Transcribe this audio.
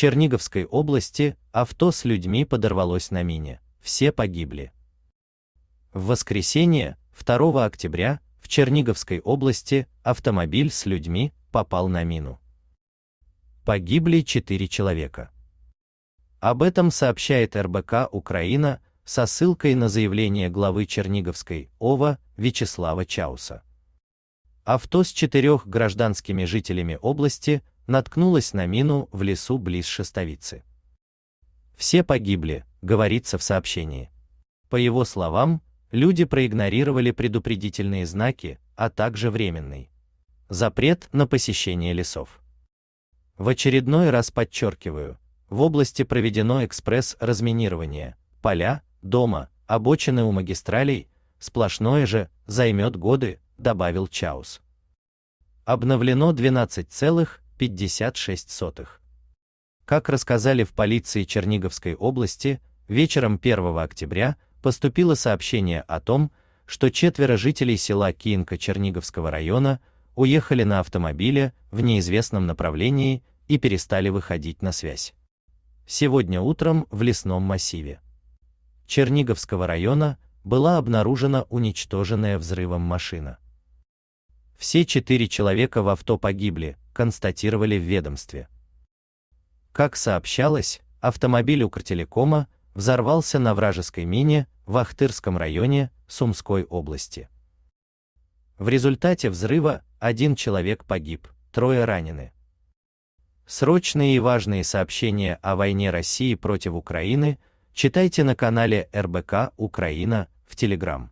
Черниговской области авто с людьми подорвалось на мине, все погибли. В воскресенье, 2 октября, в Черниговской области автомобиль с людьми попал на мину. Погибли 4 человека. Об этом сообщает РБК Украина со ссылкой на заявление главы Черниговской ОВА Вячеслава Чауса. Авто с четырех гражданскими жителями области наткнулась на мину в лесу близ Шестовицы. Все погибли, говорится в сообщении. По его словам, люди проигнорировали предупредительные знаки, а также временный запрет на посещение лесов. В очередной раз подчеркиваю, в области проведено экспресс-разминирование, поля, дома, обочины у магистралей, сплошное же, займет годы, добавил Чаус. Обновлено 12,5 56 сотых. Как рассказали в полиции Черниговской области, вечером 1 октября поступило сообщение о том, что четверо жителей села Кинка Черниговского района уехали на автомобиле в неизвестном направлении и перестали выходить на связь. Сегодня утром в лесном массиве Черниговского района была обнаружена уничтоженная взрывом машина. Все четыре человека в авто погибли, констатировали в ведомстве. Как сообщалось, автомобиль Укртелекома взорвался на вражеской мине в Ахтырском районе Сумской области. В результате взрыва один человек погиб, трое ранены. Срочные и важные сообщения о войне России против Украины читайте на канале РБК Украина в Телеграм.